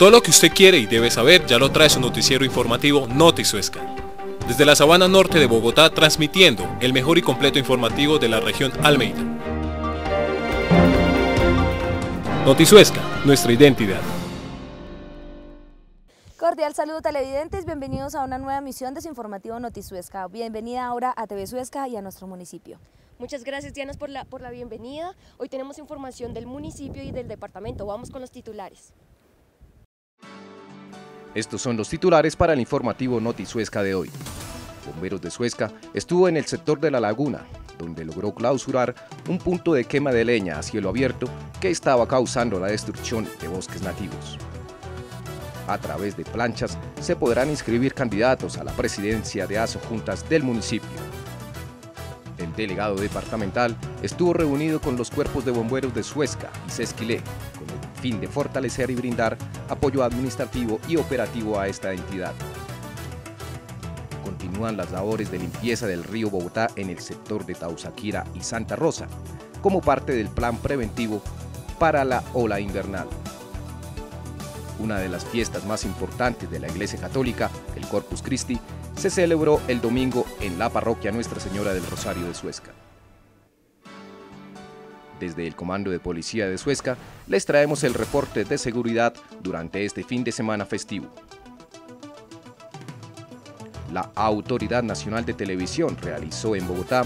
Todo lo que usted quiere y debe saber ya lo trae su noticiero informativo Notisuesca. Desde la sabana norte de Bogotá transmitiendo el mejor y completo informativo de la región Almeida. Notisuesca, nuestra identidad. Cordial saludo televidentes, bienvenidos a una nueva emisión de su informativo Notisuesca. Bienvenida ahora a TV Suesca y a nuestro municipio. Muchas gracias Diana por la, por la bienvenida. Hoy tenemos información del municipio y del departamento. Vamos con los titulares. Estos son los titulares para el informativo Noti Suezca de hoy. Bomberos de Suezca estuvo en el sector de la laguna, donde logró clausurar un punto de quema de leña a cielo abierto que estaba causando la destrucción de bosques nativos. A través de planchas se podrán inscribir candidatos a la presidencia de ASO Juntas del municipio. El delegado departamental estuvo reunido con los cuerpos de bomberos de Suezca y Sesquilé, con el fin de fortalecer y brindar apoyo administrativo y operativo a esta entidad. Continúan las labores de limpieza del río Bogotá en el sector de Tausaquira y Santa Rosa, como parte del plan preventivo para la ola invernal. Una de las fiestas más importantes de la Iglesia Católica, el Corpus Christi, se celebró el domingo en la parroquia Nuestra Señora del Rosario de Suezca. Desde el Comando de Policía de Suezca les traemos el reporte de seguridad durante este fin de semana festivo. La Autoridad Nacional de Televisión realizó en Bogotá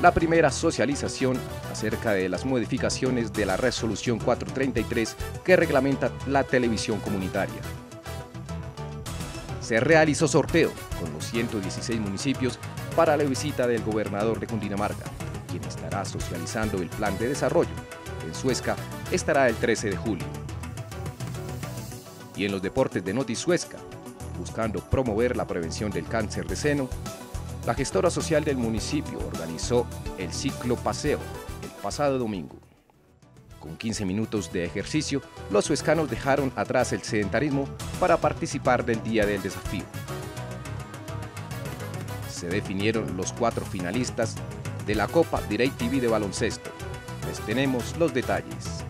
la primera socialización acerca de las modificaciones de la Resolución 433 que reglamenta la televisión comunitaria. Se realizó sorteo con los 116 municipios para la visita del gobernador de Cundinamarca, quien estará socializando el plan de desarrollo en Suezca, estará el 13 de julio. Y en los deportes de Noti Suezca, buscando promover la prevención del cáncer de seno, la gestora social del municipio organizó el ciclo paseo el pasado domingo. Con 15 minutos de ejercicio, los suezcanos dejaron atrás el sedentarismo para participar del Día del Desafío. Se definieron los cuatro finalistas de la Copa Direct TV de baloncesto. Les tenemos los detalles.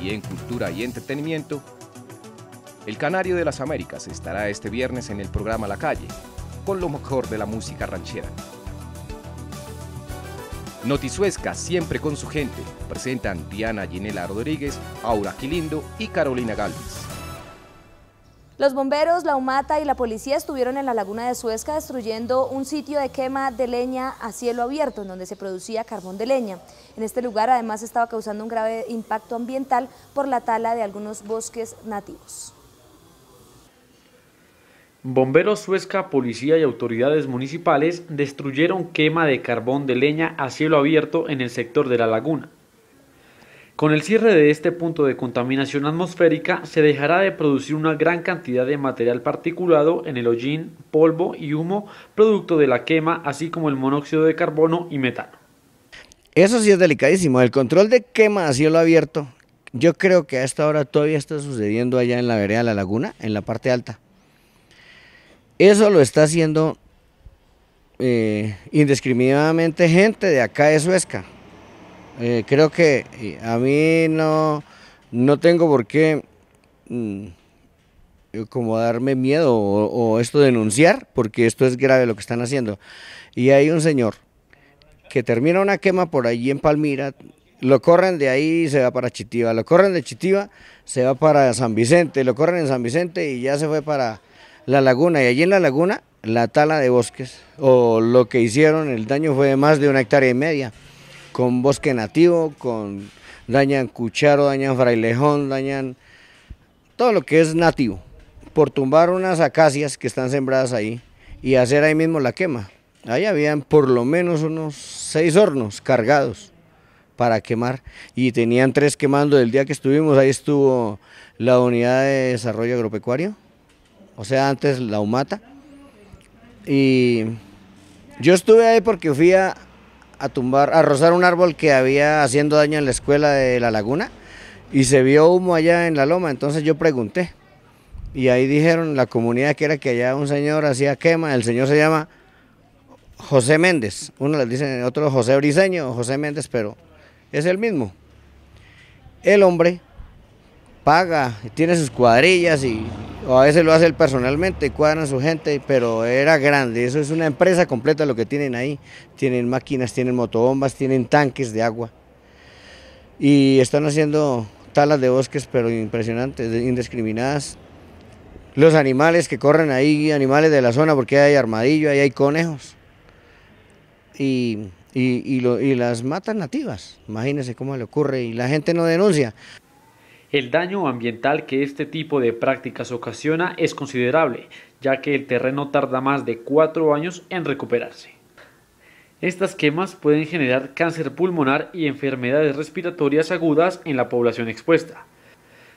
Y en cultura y entretenimiento, el Canario de las Américas estará este viernes en el programa La Calle, con lo mejor de la música ranchera. notizuesca siempre con su gente, presentan Diana Ginela Rodríguez, Aura Quilindo y Carolina Galvez. Los bomberos, la Humata y la policía estuvieron en la laguna de Suezca destruyendo un sitio de quema de leña a cielo abierto en donde se producía carbón de leña. En este lugar además estaba causando un grave impacto ambiental por la tala de algunos bosques nativos. Bomberos Suezca, policía y autoridades municipales destruyeron quema de carbón de leña a cielo abierto en el sector de la laguna. Con el cierre de este punto de contaminación atmosférica se dejará de producir una gran cantidad de material particulado en el hollín, polvo y humo producto de la quema, así como el monóxido de carbono y metano. Eso sí es delicadísimo. El control de quema a cielo abierto, yo creo que a esta hora todavía está sucediendo allá en la vereda de la laguna, en la parte alta. Eso lo está haciendo eh, indiscriminadamente gente de acá de Suezca. Eh, creo que eh, a mí no, tengo por qué mm, como darme miedo o, esto denunciar, porque esto es grave lo que están haciendo. Y hay un señor que termina una quema por allí en Palmira, lo corren de ahí y se va para Chitiva, lo corren de Chitiva, se va para San Vicente, lo corren en San Vicente y ya se fue para la laguna. Y allí en la laguna, la tala de bosques, o lo que hicieron, el daño fue de más de una hectárea y media con bosque nativo, con dañan Cucharo, dañan Frailejón, dañan todo lo que es nativo, por tumbar unas acacias que están sembradas ahí y hacer ahí mismo la quema. Ahí habían por lo menos unos seis hornos cargados para quemar y tenían tres quemando. El día que estuvimos ahí estuvo la Unidad de Desarrollo Agropecuario, o sea, antes la UMATA. Y yo estuve ahí porque fui a, a tumbar, a rozar un árbol que había haciendo daño en la escuela de la laguna y se vio humo allá en la loma, entonces yo pregunté y ahí dijeron la comunidad que era que allá un señor hacía quema, el señor se llama José Méndez, uno le dice otro José Briseño, José Méndez, pero es el mismo. El hombre paga, tiene sus cuadrillas y a veces lo hace él personalmente, cuadran su gente, pero era grande, eso es una empresa completa lo que tienen ahí, tienen máquinas, tienen motobombas, tienen tanques de agua y están haciendo talas de bosques pero impresionantes, indiscriminadas. Los animales que corren ahí, animales de la zona, porque hay armadillo, ahí hay conejos. Y, y las matan nativas, imagínense cómo le ocurre y la gente no denuncia. El daño ambiental que este tipo de prácticas ocasiona es considerable, ya que el terreno tarda más de cuatro años en recuperarse. Estas quemas pueden generar cáncer pulmonar y enfermedades respiratorias agudas en la población expuesta.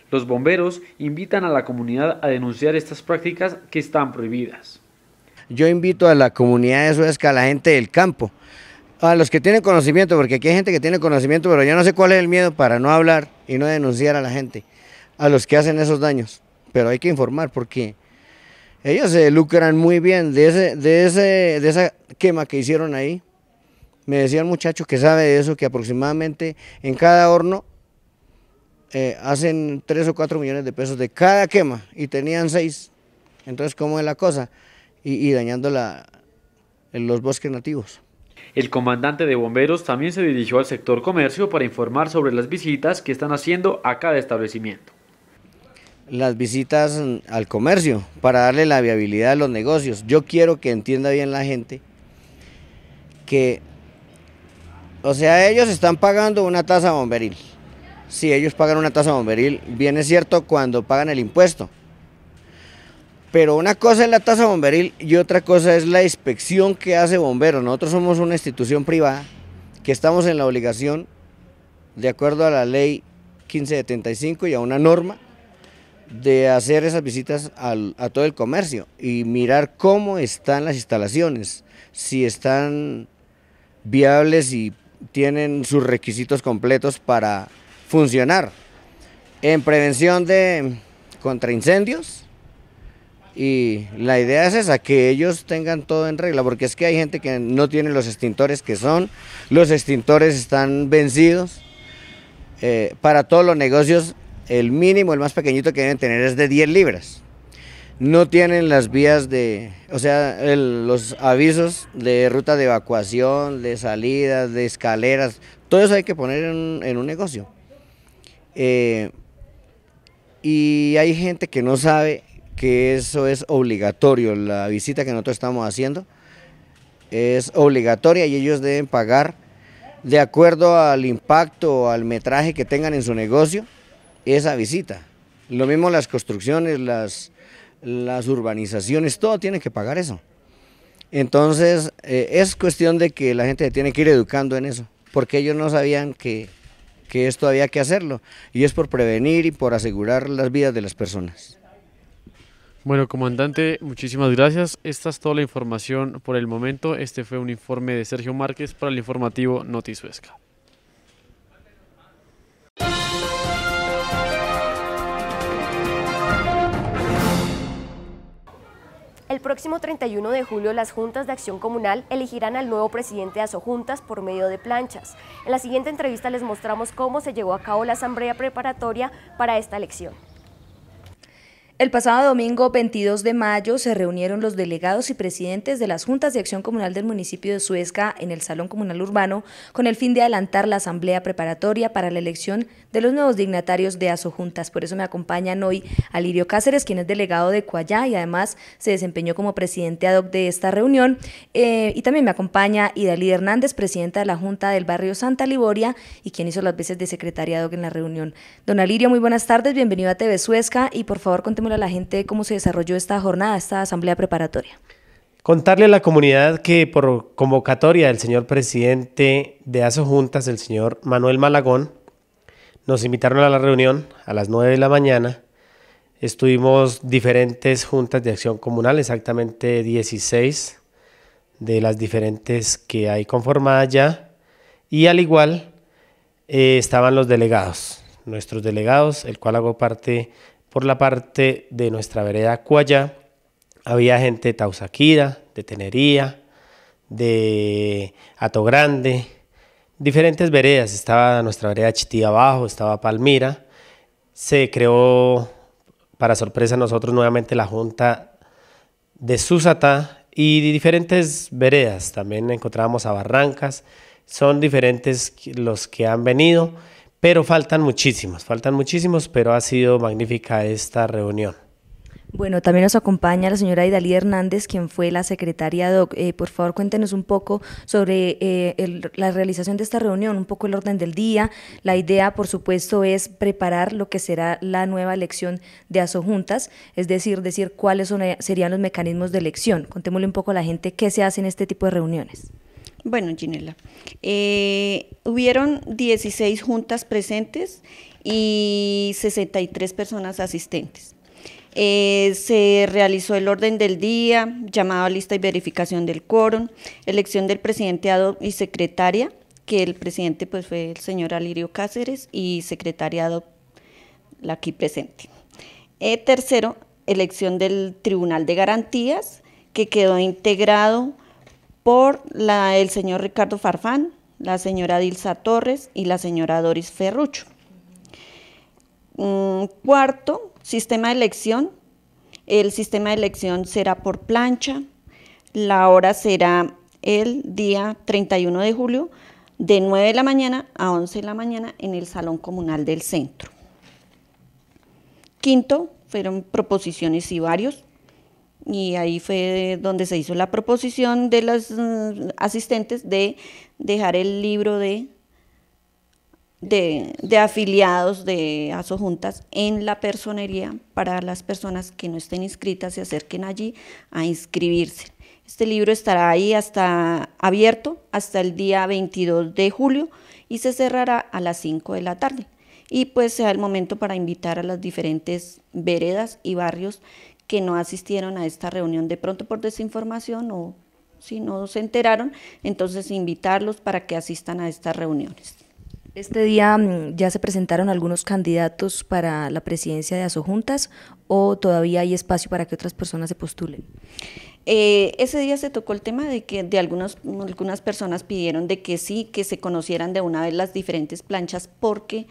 Los bomberos invitan a la comunidad a denunciar estas prácticas que están prohibidas. Yo invito a la comunidad de Suezca, a la gente del campo, a los que tienen conocimiento, porque aquí hay gente que tiene conocimiento, pero yo no sé cuál es el miedo para no hablar y no denunciar a la gente, a los que hacen esos daños. Pero hay que informar porque ellos se lucran muy bien de, ese, de, ese, de esa quema que hicieron ahí. Me decía el muchacho que sabe de eso, que aproximadamente en cada horno eh, hacen 3 o 4 millones de pesos de cada quema y tenían 6. Entonces, ¿cómo es la cosa? Y, dañando los bosques nativos. El comandante de bomberos también se dirigió al sector comercio para informar sobre las visitas que están haciendo a cada establecimiento. Las visitas al comercio para darle la viabilidad a los negocios. Yo quiero que entienda bien la gente que, o sea, ellos están pagando una tasa bomberil. Si ellos pagan una tasa bomberil, bien es cierto cuando pagan el impuesto pero una cosa es la tasa bomberil y otra cosa es la inspección que hace bomberos. Nosotros somos una institución privada que estamos en la obligación, de acuerdo a la ley 1575 y a una norma, de hacer esas visitas a todo el comercio y mirar cómo están las instalaciones, si están viables y tienen sus requisitos completos para funcionar. En prevención de incendios y la idea es esa, que ellos tengan todo en regla, porque es que hay gente que no tiene los extintores que son, los extintores están vencidos. Eh, para todos los negocios, el mínimo, el más pequeñito que deben tener es de 10 libras. No tienen las vías de, o sea, los avisos de ruta de evacuación, de salidas, de escaleras, todo eso hay que poner en, un negocio. Eh, y hay gente que no sabe que eso es obligatorio. La visita que nosotros estamos haciendo es obligatoria y ellos deben pagar de acuerdo al impacto, o al metraje que tengan en su negocio, esa visita. Lo mismo las construcciones, las, urbanizaciones, todo tiene que pagar eso. Entonces, eh, es cuestión de que la gente tiene que ir educando en eso, porque ellos no sabían que, que esto había que hacerlo, y es por prevenir y por asegurar las vidas de las personas. Bueno, comandante, muchísimas gracias. Esta es toda la información por el momento. Este fue un informe de Sergio Márquez para el informativo Notisuesca. El próximo 31 de julio las juntas de acción comunal elegirán al nuevo presidente de Asojuntas por medio de planchas. En la siguiente entrevista les mostramos cómo se llevó a cabo la asamblea preparatoria para esta elección. El pasado domingo 22 de mayo se reunieron los delegados y presidentes de las juntas de acción comunal del municipio de Suezca en el Salón Comunal Urbano con el fin de adelantar la asamblea preparatoria para la elección de los nuevos dignatarios de Juntas. Por eso me acompañan hoy Alirio Cáceres, quien es delegado de Cuayá y además se desempeñó como presidente ad hoc de esta reunión. Eh, y también me acompaña Idalí Hernández, presidenta de la Junta del Barrio Santa Liboria y quien hizo las veces de secretaria ad hoc en la reunión. Don Alirio, muy buenas tardes, bienvenido a TV Suezca y por favor contemos a la gente cómo se desarrolló esta jornada, esta asamblea preparatoria? Contarle a la comunidad que por convocatoria del señor presidente de ASO Juntas, el señor Manuel Malagón, nos invitaron a la reunión a las 9 de la mañana. Estuvimos diferentes juntas de acción comunal, exactamente 16 de las diferentes que hay conformadas ya. Y al igual eh, estaban los delegados, nuestros delegados, el cual hago parte por la parte de nuestra vereda Cuayá había gente de Tausaquira, de Tenería, de Atogrande, Grande, diferentes veredas. Estaba nuestra vereda Chití abajo, estaba Palmira. Se creó, para sorpresa nosotros, nuevamente la Junta de Susata y diferentes veredas. También encontramos a Barrancas. Son diferentes los que han venido. Pero faltan muchísimos, faltan muchísimos, pero ha sido magnífica esta reunión. Bueno, también nos acompaña la señora Idalí Hernández, quien fue la secretaria DOC. Eh, por favor, cuéntenos un poco sobre eh, la realización de esta reunión, un poco el orden del día. La idea, por supuesto, es preparar lo que será la nueva elección de asojuntas, es decir, decir cuáles eh, serían los mecanismos de elección. Contémosle un poco a la gente qué se hace en este tipo de reuniones. Bueno, Ginela, eh, hubieron 16 juntas presentes y 63 personas asistentes. Eh, se realizó el orden del día, llamado a lista y verificación del quórum, elección del presidente y secretaria, que el presidente pues, fue el señor Alirio Cáceres y secretaria la aquí presente. Eh, tercero, elección del Tribunal de Garantías, que quedó integrado por la, el señor Ricardo Farfán, la señora Dilsa Torres y la señora Doris Ferrucho. cuarto, sistema de elección. El sistema de elección será por plancha. La hora será el día 31 de julio de 9 de la mañana a 11 de la mañana en el Salón Comunal del Centro. Quinto, fueron proposiciones y varios y ahí fue donde se hizo la proposición de las mm, asistentes de dejar el libro de, de, de afiliados de asojuntas en la personería para las personas que no estén inscritas se acerquen allí a inscribirse. Este libro estará ahí hasta abierto hasta el día 22 de julio y se cerrará a las 5 de la tarde. Y pues sea el momento para invitar a las diferentes veredas y barrios que no asistieron a esta reunión de pronto por desinformación o si no se enteraron, entonces invitarlos para que asistan a estas reuniones. Este día mm, ya se presentaron algunos candidatos para la presidencia de Asojuntas o todavía hay espacio para que otras personas se postulen. Eh, ese día se tocó el tema de que de algunas personas pidieron de que sí, que se conocieran de una vez las diferentes planchas porque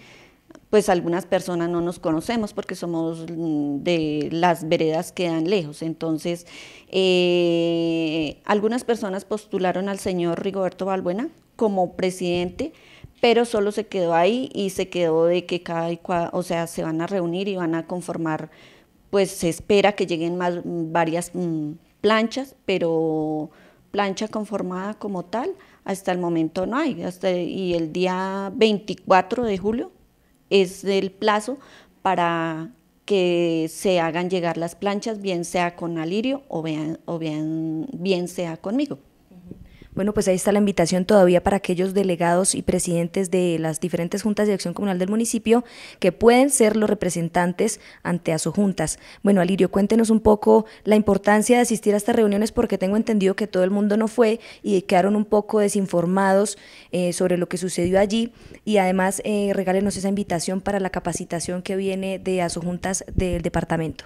pues algunas personas no nos conocemos porque somos mm, de las veredas que dan lejos. Entonces, eh, algunas personas postularon al señor Rigoberto Balbuena como presidente, pero solo se quedó ahí y se quedó de que cada, o sea, se van a reunir y van a conformar, pues se espera que lleguen más, mm, varias mm, planchas, pero plancha conformada como tal, hasta el momento no hay, y el día 24 de julio es el plazo para que se hagan llegar las planchas, bien sea con Alirio o bien, bien sea conmigo. Bueno, pues ahí está la invitación todavía para aquellos delegados y presidentes de las diferentes juntas de acción comunal del municipio que pueden ser los representantes ante a juntas. Bueno, Alirio, cuéntenos un poco la importancia de asistir a estas reuniones porque tengo entendido que todo el mundo no fue y quedaron un poco desinformados eh, sobre lo que sucedió allí y además eh, regálenos esa invitación para la capacitación que viene de a juntas del departamento.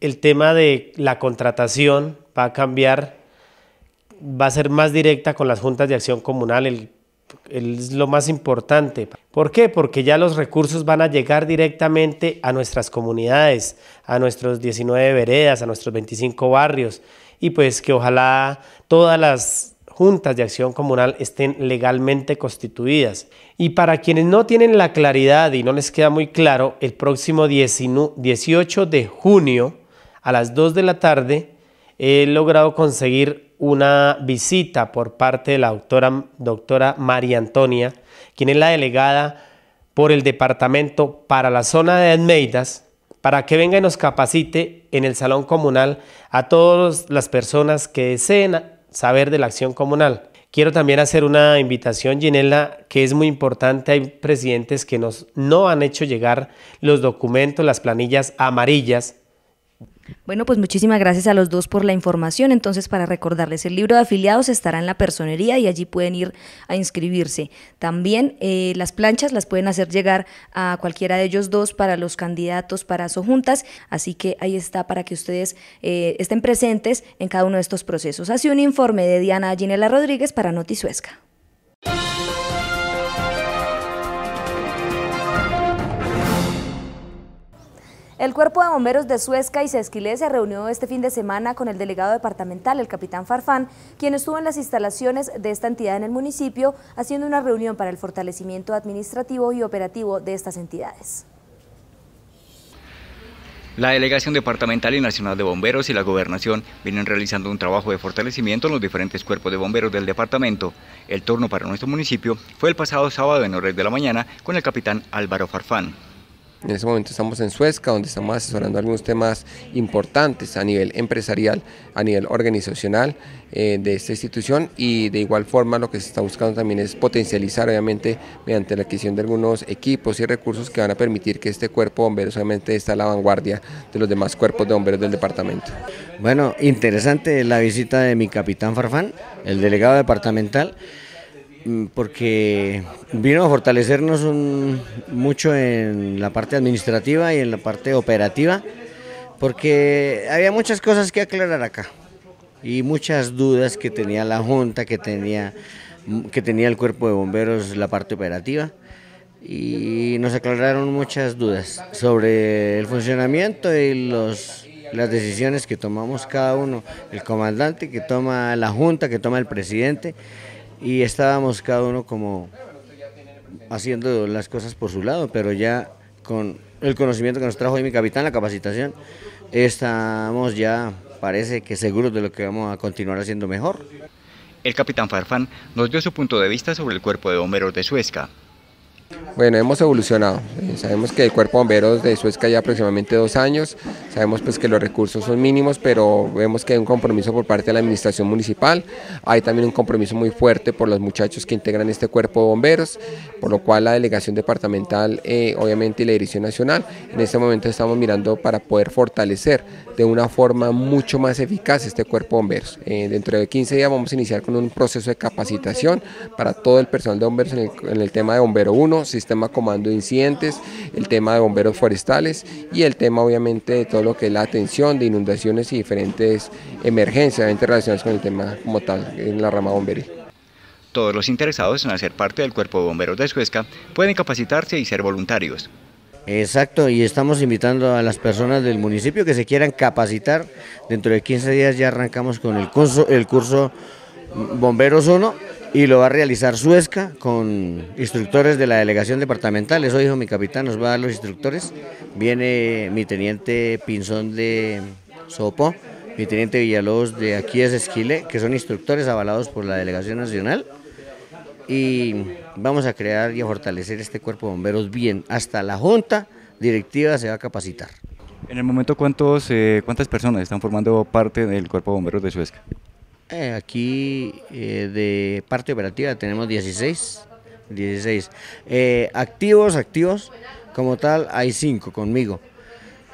El tema de la contratación va a cambiar va a ser más directa con las juntas de acción comunal, es lo más importante. ¿Por qué? Porque ya los recursos van a llegar directamente a nuestras comunidades, a nuestros 19 veredas, a nuestros 25 barrios, y pues que ojalá todas las juntas de acción comunal estén legalmente constituidas. Y para quienes no tienen la claridad y no les queda muy claro, el próximo 18 de junio a las 2 de la tarde he logrado conseguir una visita por parte de la doctora, doctora María Antonia, quien es la delegada por el departamento para la zona de Almeidas, para que venga y nos capacite en el Salón Comunal a todas las personas que deseen saber de la acción comunal. Quiero también hacer una invitación, Ginela, que es muy importante. Hay presidentes que nos, no han hecho llegar los documentos, las planillas amarillas bueno, pues muchísimas gracias a los dos por la información. Entonces, para recordarles, el libro de afiliados estará en la personería y allí pueden ir a inscribirse. También eh, las planchas las pueden hacer llegar a cualquiera de ellos dos para los candidatos para juntas. Así que ahí está para que ustedes eh, estén presentes en cada uno de estos procesos. Así un informe de Diana Ginela Rodríguez para Notisuesca. El Cuerpo de Bomberos de Suezca y Sesquilé se reunió este fin de semana con el delegado departamental, el capitán Farfán, quien estuvo en las instalaciones de esta entidad en el municipio, haciendo una reunión para el fortalecimiento administrativo y operativo de estas entidades. La Delegación Departamental y Nacional de Bomberos y la Gobernación vienen realizando un trabajo de fortalecimiento en los diferentes cuerpos de bomberos del departamento. El turno para nuestro municipio fue el pasado sábado en horas de la mañana con el capitán Álvaro Farfán. En ese momento estamos en Suezca, donde estamos asesorando algunos temas importantes a nivel empresarial, a nivel organizacional eh, de esta institución y de igual forma lo que se está buscando también es potencializar obviamente mediante la adquisición de algunos equipos y recursos que van a permitir que este cuerpo de bomberos obviamente está a la vanguardia de los demás cuerpos de bomberos del departamento. Bueno, interesante la visita de mi capitán Farfán, el delegado departamental. Mm, porque vino a fortalecernos mucho en la parte administrativa y en la parte operativa, porque había muchas cosas que aclarar acá y muchas dudas que tenía la Junta, que tenía, que tenía el cuerpo de bomberos, la parte operativa, y nos aclararon muchas dudas sobre el funcionamiento y los, las decisiones que tomamos cada uno, el comandante que toma la Junta, que toma el presidente y estábamos cada uno como haciendo las cosas por su lado, pero ya con el conocimiento que nos trajo hoy mi capitán, la capacitación, estamos ya, parece que seguros de lo que vamos a continuar haciendo mejor. El capitán Farfán nos dio su punto de vista sobre el cuerpo de bomberos de Suezca. Bueno, hemos evolucionado. Eh, sabemos que el cuerpo de bomberos de Suezca ya aproximadamente dos años. Sabemos pues que los recursos son mínimos, pero vemos que hay un compromiso por parte de la administración municipal. Hay también un compromiso muy fuerte por los muchachos que integran este cuerpo de bomberos, por lo cual la delegación departamental, eh, obviamente, y la dirección nacional, en este momento estamos mirando para poder fortalecer de una forma mucho más eficaz este cuerpo de bomberos. Eh, dentro de 15 días vamos a iniciar con un proceso de capacitación para todo el personal de bomberos en el tema de bombero 1 sistema comando de incidentes, el tema de bomberos forestales y el tema obviamente de todo lo que es la atención de inundaciones y diferentes emergencias relacionadas con el tema como tal en la rama bombería. Todos los interesados en hacer parte del Cuerpo de Bomberos de Suezca pueden capacitarse y ser voluntarios. Exacto, y estamos invitando a las personas del municipio que se quieran capacitar. Dentro de 15 días ya arrancamos con el curso, el curso Bomberos 1 y lo va a realizar Suezca con instructores de la delegación departamental. Eso dijo mi capitán, nos va a dar los instructores. Viene mi teniente Pinzón de Sopo, mi teniente Villalobos de aquí es Esquile, que son instructores avalados por la delegación nacional. Y vamos a crear y a fortalecer este cuerpo de bomberos bien. Hasta la junta directiva se va a capacitar. En el momento, ¿cuántos, eh, ¿cuántas personas están formando parte del cuerpo de bomberos de Suezca? Eh, aquí eh, de parte operativa tenemos 16. 16. Eh, activos, activos, como tal, hay 5 conmigo.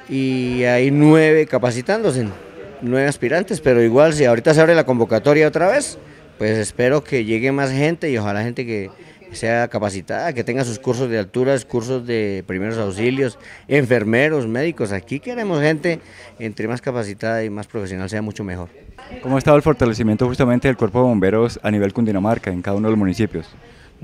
Y hay 9 capacitándose, 9 aspirantes, pero igual si ahorita se abre la convocatoria otra vez, pues espero que llegue más gente y ojalá gente que sea capacitada, que tenga sus cursos de alturas, cursos de primeros auxilios, enfermeros, médicos. Aquí queremos gente, entre más capacitada y más profesional sea, mucho mejor. ¿Cómo ha estado el fortalecimiento justamente del cuerpo de bomberos a nivel Cundinamarca, en cada uno de los municipios?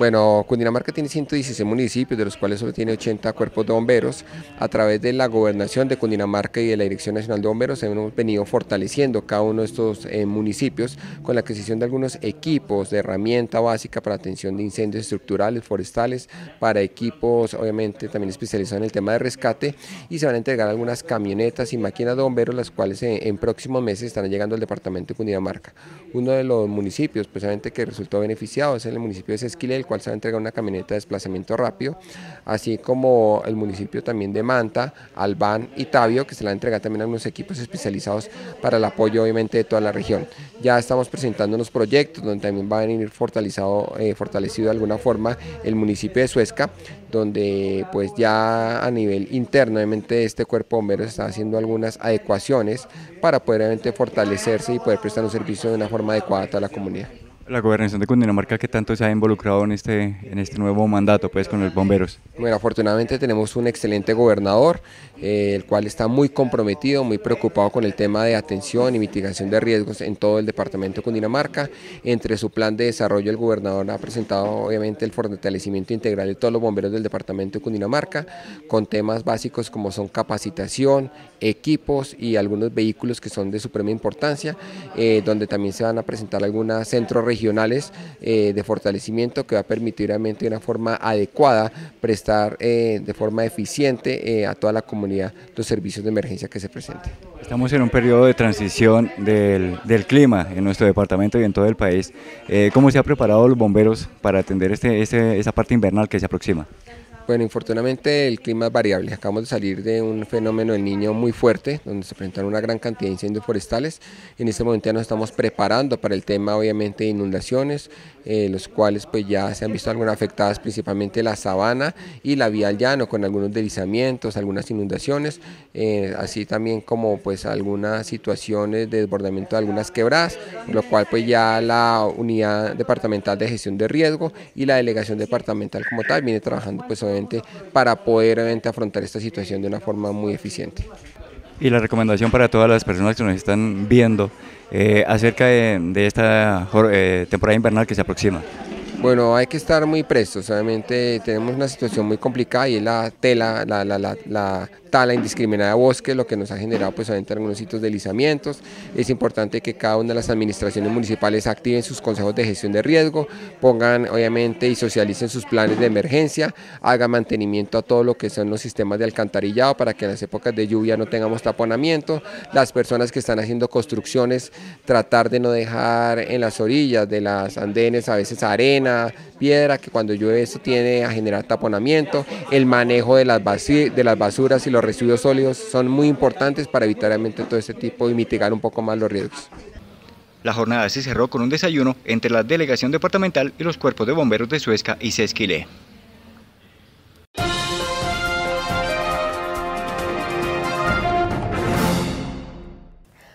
Bueno, Cundinamarca tiene 116 municipios, de los cuales solo tiene 80 cuerpos de bomberos. A través de la gobernación de Cundinamarca y de la Dirección Nacional de Bomberos hemos venido fortaleciendo cada uno de estos eh, municipios con la adquisición de algunos equipos de herramienta básica para atención de incendios estructurales, forestales, para equipos obviamente también especializados en el tema de rescate y se van a entregar algunas camionetas y máquinas de bomberos, las cuales eh, en, próximos meses estarán llegando al departamento de Cundinamarca. Uno de los municipios precisamente que resultó beneficiado es el municipio de Sesquilel, cual se va a una camioneta de desplazamiento rápido, así como el municipio también de Manta, Albán y Tabio, que se la entrega también a unos equipos especializados para el apoyo obviamente de toda la región. Ya estamos presentando unos proyectos donde también va a venir fortalecido, eh, fortalecido de alguna forma el municipio de Suezca, donde pues ya a nivel interno obviamente este cuerpo bombero está haciendo algunas adecuaciones para poder obviamente fortalecerse y poder prestar un servicio de una forma adecuada a toda la comunidad la gobernación de Cundinamarca ¿qué tanto se ha involucrado en este, en este nuevo mandato pues con los bomberos? Bueno, afortunadamente tenemos un excelente gobernador, eh, el cual está muy comprometido, muy preocupado con el tema de atención y mitigación de riesgos en todo el departamento de Cundinamarca. Entre su plan de desarrollo el gobernador ha presentado obviamente el fortalecimiento integral de todos los bomberos del departamento de Cundinamarca con temas básicos como son capacitación, equipos y algunos vehículos que son de suprema importancia, eh, donde también se van a presentar algunas centros regionales regionales eh, de fortalecimiento que va a permitir realmente de una forma adecuada prestar eh, de forma eficiente eh, a toda la comunidad los servicios de emergencia que se presenten. Estamos en un periodo de transición del, clima en nuestro departamento y en todo el país. ¿Cómo se han preparado los bomberos para atender este, este esa parte invernal que se aproxima? Bueno, infortunadamente el clima es variable. Acabamos de salir de un fenómeno del niño muy fuerte, donde se presentaron una gran cantidad de incendios forestales. En este momento ya nos estamos preparando para el tema, obviamente, de inundaciones, eh, los cuales pues ya se han visto algunas afectadas, principalmente la sabana y la vía al llano, con algunos deslizamientos, algunas inundaciones, eh, así también como pues algunas situaciones de desbordamiento de algunas quebradas, lo cual pues ya la unidad departamental de gestión de riesgo y la delegación departamental como tal viene trabajando pues para poder afrontar esta situación de una forma muy eficiente. Y la recomendación para todas las personas que nos están viendo eh, acerca de, esta eh, temporada invernal que se aproxima. Bueno, hay que estar muy prestos, obviamente tenemos una situación muy complicada y es la tela, la, la tala e indiscriminada de bosque, lo que nos ha generado pues obviamente algunos sitios de deslizamientos Es importante que cada una de las administraciones municipales activen sus consejos de gestión de riesgo, pongan obviamente y socialicen sus planes de emergencia, haga mantenimiento a todo lo que son los sistemas de alcantarillado para que en las épocas de lluvia no tengamos taponamiento, las personas que están haciendo construcciones tratar de no dejar en las orillas de las andenes a veces arena, piedra, que cuando llueve eso tiene a generar taponamiento, el manejo de las, de las basuras y los los residuos sólidos son muy importantes para evitar realmente todo este tipo y mitigar un poco más los riesgos. La jornada se cerró con un desayuno entre la delegación departamental y los cuerpos de bomberos de Suezca y Sesquilé.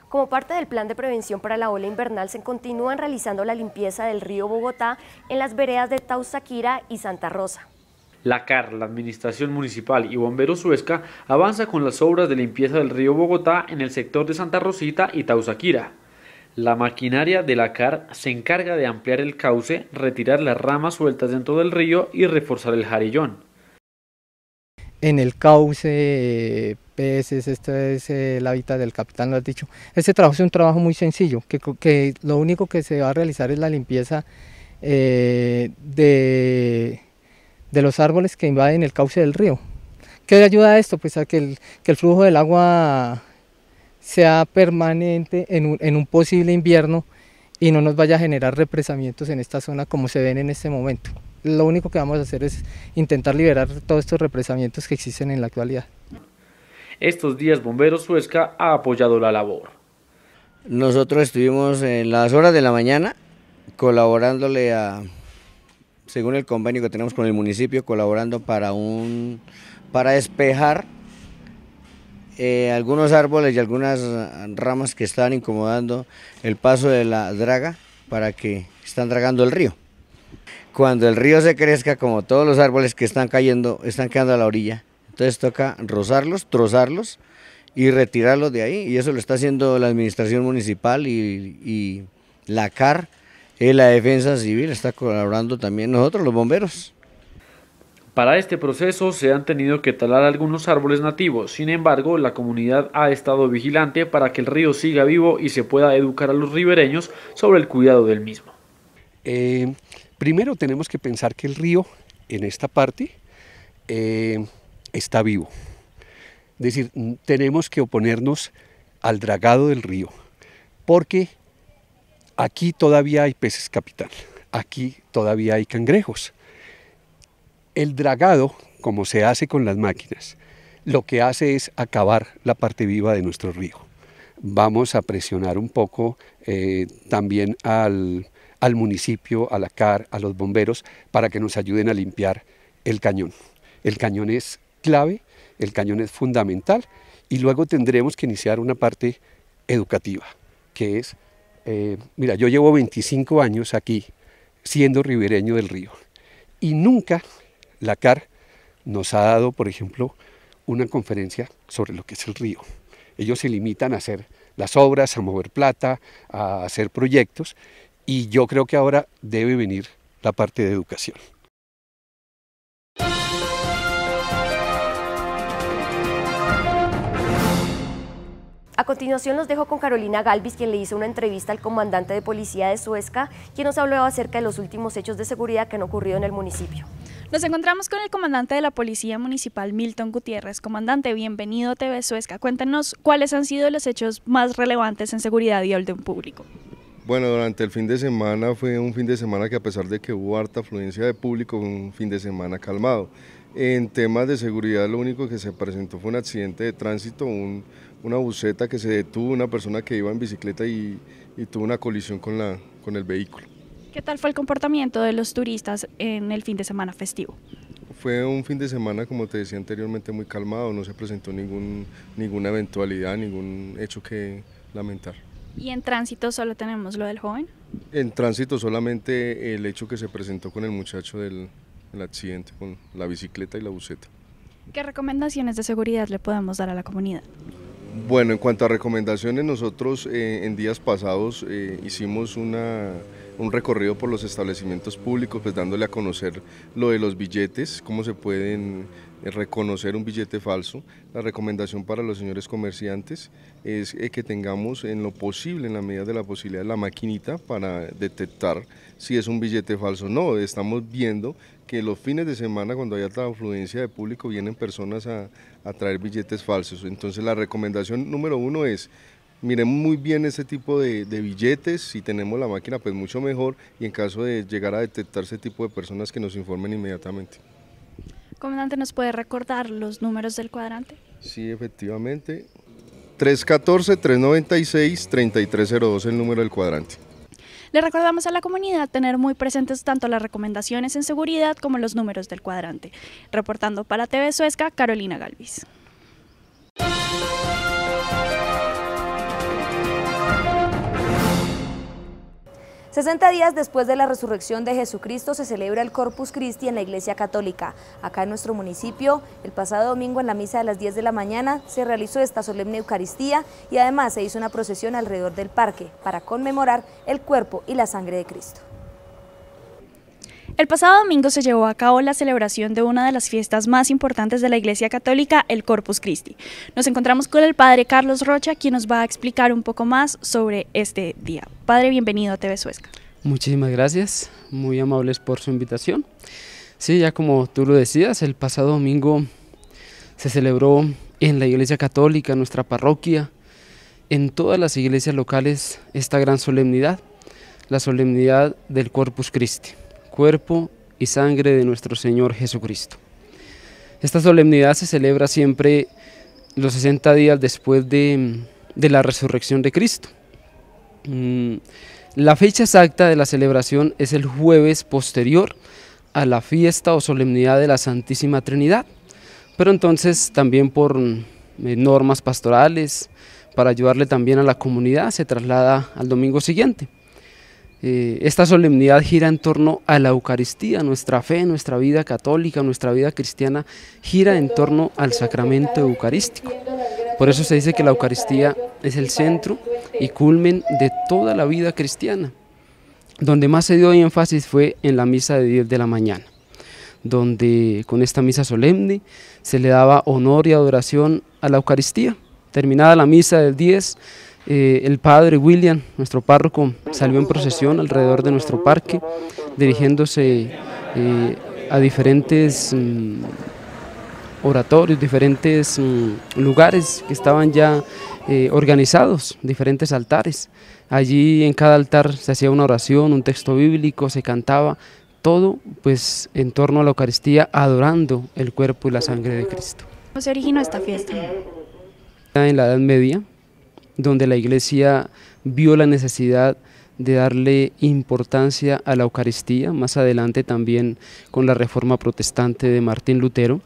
Como parte del plan de prevención para la ola invernal, se continúan realizando la limpieza del río Bogotá en las veredas de Tausaquira y Santa Rosa. La CAR, la Administración Municipal y Bomberos Suezca avanza con las obras de limpieza del río Bogotá en el sector de Santa Rosita y Tausaquira. La maquinaria de la CAR se encarga de ampliar el cauce, retirar las ramas sueltas dentro del río y reforzar el jarillón. En el cauce, peces, este es el eh, hábitat del capitán, lo has dicho. Este trabajo es un trabajo muy sencillo, que, lo único que se va a realizar es la limpieza eh, de de los árboles que invaden el cauce del río. ¿Qué ayuda a esto? Pues a que el, que el flujo del agua sea permanente en un, en un, posible invierno y no nos vaya a generar represamientos en esta zona como se ven en este momento. Lo único que vamos a hacer es intentar liberar todos estos represamientos que existen en la actualidad. Estos días Bomberos Suezca ha apoyado la labor. Nosotros estuvimos en las horas de la mañana colaborándole a, según el convenio que tenemos con el municipio, colaborando para, un, para despejar eh, algunos árboles y algunas ramas que están incomodando el paso de la draga para que están dragando el río. Cuando el río se crezca, como todos los árboles que están cayendo, están quedando a la orilla. Entonces toca rozarlos, trozarlos y retirarlos de ahí. Y eso lo está haciendo la administración municipal y, y la CAR la defensa civil está colaborando también nosotros, los bomberos. Para este proceso se han tenido que talar algunos árboles nativos, sin embargo la comunidad ha estado vigilante para que el río siga vivo y se pueda educar a los ribereños sobre el cuidado del mismo. Eh, primero tenemos que pensar que el río en esta parte eh, está vivo, es decir, tenemos que oponernos al dragado del río, porque aquí todavía hay peces capital, aquí todavía hay cangrejos. El dragado, como se hace con las máquinas, lo que hace es acabar la parte viva de nuestro río. Vamos a presionar un poco eh, también al, al municipio, a la CAR, a los bomberos, para que nos ayuden a limpiar el cañón. El cañón es clave, el cañón es fundamental y luego tendremos que iniciar una parte educativa, que es eh, mira, yo llevo 25 años aquí siendo ribereño del río y nunca la CAR nos ha dado, por ejemplo, una conferencia sobre lo que es el río. Ellos se limitan a hacer las obras, a mover plata, a hacer proyectos y yo creo que ahora debe venir la parte de educación. A continuación los dejo con Carolina Galvis, quien le hizo una entrevista al comandante de policía de Suezca, quien nos habló acerca de los últimos hechos de seguridad que han ocurrido en el municipio. Nos encontramos con el comandante de la Policía Municipal, Milton Gutiérrez. Comandante, bienvenido a TV Suezca. Cuéntanos cuáles han sido los hechos más relevantes en seguridad y orden público. Bueno, durante el fin de semana fue un fin de semana que a pesar de que hubo harta afluencia de público, fue un fin de semana calmado. En temas de seguridad lo único que se presentó fue un accidente de tránsito, una buceta que se detuvo, una persona que iba en bicicleta y, tuvo una colisión con, la, con el vehículo. ¿Qué tal fue el comportamiento de los turistas en el fin de semana festivo? Fue un fin de semana, como te decía anteriormente, muy calmado, no se presentó ningún, ninguna eventualidad, ningún hecho que lamentar. ¿Y en tránsito solo tenemos lo del joven? En tránsito solamente el hecho que se presentó con el muchacho del, el accidente con la bicicleta y la buceta. ¿Qué recomendaciones de seguridad le podemos dar a la comunidad? Bueno, en cuanto a recomendaciones, nosotros eh, en días pasados eh, hicimos una, un recorrido por los establecimientos públicos, pues dándole a conocer lo de los billetes, cómo se pueden eh, reconocer un billete falso. La recomendación para los señores comerciantes es eh, que tengamos en lo posible, en la medida de la posibilidad, la maquinita para detectar si es un billete falso o no. Estamos viendo que los fines de semana, cuando hay alta afluencia de público, vienen personas a, a traer billetes falsos. Entonces la recomendación número uno es miren muy bien ese tipo de, billetes, si tenemos la máquina pues mucho mejor y en caso de llegar a detectar ese tipo de personas que nos informen inmediatamente. Comandante, ¿nos puede recordar los números del cuadrante? Sí, efectivamente. 314-396-3302, el número del cuadrante. Le recordamos a la comunidad tener muy presentes tanto las recomendaciones en seguridad como los números del cuadrante. Reportando para TV Suezca, Carolina Galvis. 60 días después de la resurrección de Jesucristo se celebra el Corpus Christi en la Iglesia Católica. Acá en nuestro municipio, el pasado domingo en la misa de las 10 de la mañana se realizó esta solemne Eucaristía y además se hizo una procesión alrededor del parque para conmemorar el cuerpo y la sangre de Cristo. El pasado domingo se llevó a cabo la celebración de una de las fiestas más importantes de la Iglesia Católica, el Corpus Christi. Nos encontramos con el Padre Carlos Rocha, quien nos va a explicar un poco más sobre este día. Padre, bienvenido a TV Suezca. Muchísimas gracias, muy amables por su invitación. Sí, ya como tú lo decías, el pasado domingo se celebró en la Iglesia Católica, en nuestra parroquia, en todas las iglesias locales, esta gran solemnidad, la solemnidad del Corpus Christi cuerpo y sangre de nuestro Señor Jesucristo. Esta solemnidad se celebra siempre los 60 días después de, de la resurrección de Cristo. Mm, la fecha exacta de la celebración es el jueves posterior a la fiesta o solemnidad de la Santísima Trinidad, pero entonces también por mm, eh, normas pastorales, para ayudarle también a la comunidad, se traslada al domingo siguiente. Eh, esta solemnidad gira en torno a la Eucaristía, nuestra fe, nuestra vida católica, nuestra vida cristiana gira en torno al sacramento eucarístico. Por eso se dice que la Eucaristía es el centro y culmen de toda la vida cristiana. Donde más se dio énfasis fue en la misa de 10 de la mañana, donde con esta misa solemne se le daba honor y adoración a la Eucaristía. Terminada la misa del 10, eh, el padre William, nuestro párroco, salió en procesión alrededor de nuestro parque, dirigiéndose eh, a diferentes mm, oratorios, diferentes mm, lugares que estaban ya eh, organizados, diferentes altares. Allí en cada altar se hacía una oración, un texto bíblico, se cantaba, todo pues en torno a la Eucaristía, adorando el cuerpo y la sangre de Cristo. ¿Cómo se originó esta fiesta? En la Edad Media, donde la Iglesia vio la necesidad de darle importancia a la Eucaristía, más adelante también con la reforma protestante de Martín Lutero,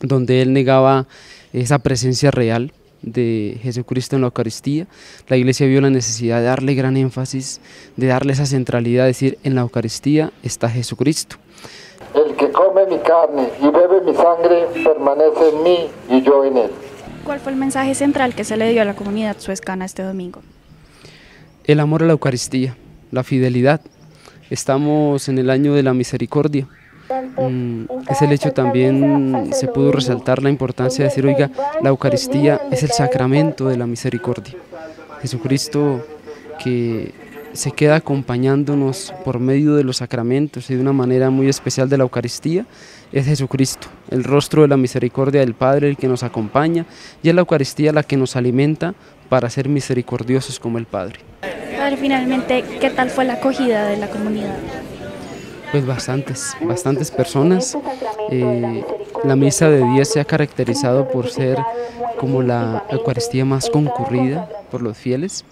donde él negaba esa presencia real de Jesucristo en la Eucaristía. La Iglesia vio la necesidad de darle gran énfasis, de darle esa centralidad, decir, en la Eucaristía está Jesucristo. El que come mi carne y bebe mi sangre permanece en mí y yo en él. ¿Cuál fue el mensaje central que se le dio a la comunidad suezcana este domingo? El amor a la Eucaristía, la fidelidad. Estamos en el año de la misericordia. Mm, es el hecho también, se pudo resaltar la importancia de decir, oiga, la Eucaristía es el sacramento de la misericordia. Jesucristo que se queda acompañándonos por medio de los sacramentos y de una manera muy especial de la Eucaristía, es Jesucristo, el rostro de la misericordia del Padre, el que nos acompaña, y es la Eucaristía la que nos alimenta para ser misericordiosos como el Padre. Padre, finalmente, ¿qué tal fue la acogida de la comunidad? Pues bastantes, bastantes personas. Eh, la misa de 10 se ha caracterizado por ser como la Eucaristía más concurrida por los fieles.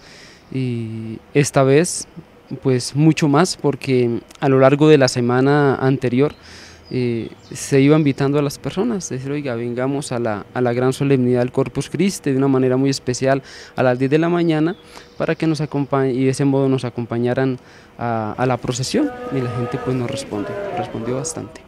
Y esta vez, pues mucho más, porque a lo largo de la semana anterior eh, se iba invitando a las personas, decir, oiga, vengamos a la, a la, gran solemnidad del Corpus Christi de una manera muy especial a las 10 de la mañana para que nos acompañe y de ese modo nos acompañaran a, a la procesión. Y la gente pues nos responde, respondió bastante.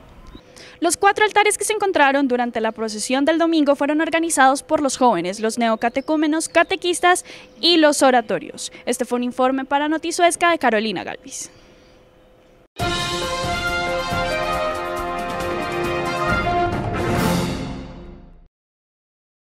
Los cuatro altares que se encontraron durante la procesión del domingo fueron organizados por los jóvenes, los neocatecúmenos, catequistas y los oratorios. Este fue un informe para Notizuesca de Carolina Galvis.